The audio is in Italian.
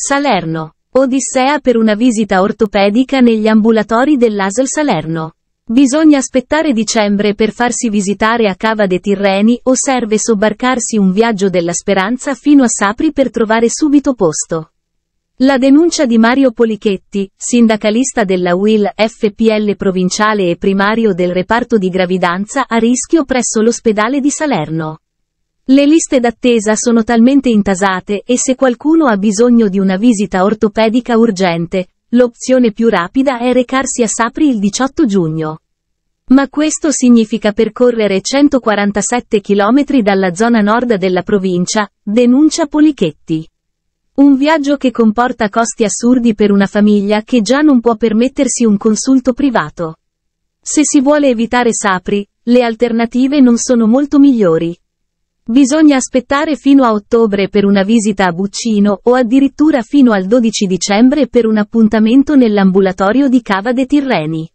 Salerno. Odissea per una visita ortopedica negli ambulatori dell'ASL Salerno. Bisogna aspettare dicembre per farsi visitare a Cava dei Tirreni o serve sobbarcarsi un viaggio della speranza fino a Sapri per trovare subito posto. La denuncia di Mario Polichetti, sindacalista della UIL FPL provinciale e primario del reparto di gravidanza a rischio presso l'ospedale di Salerno. Le liste d'attesa sono talmente intasate e se qualcuno ha bisogno di una visita ortopedica urgente, l'opzione più rapida è recarsi a Sapri il 18 giugno. Ma questo significa percorrere 147 km dalla zona nord della provincia, denuncia Polichetti. Un viaggio che comporta costi assurdi per una famiglia che già non può permettersi un consulto privato. Se si vuole evitare Sapri, le alternative non sono molto migliori. Bisogna aspettare fino a ottobre per una visita a Buccino o addirittura fino al 12 dicembre per un appuntamento nell'ambulatorio di Cava de Tirreni.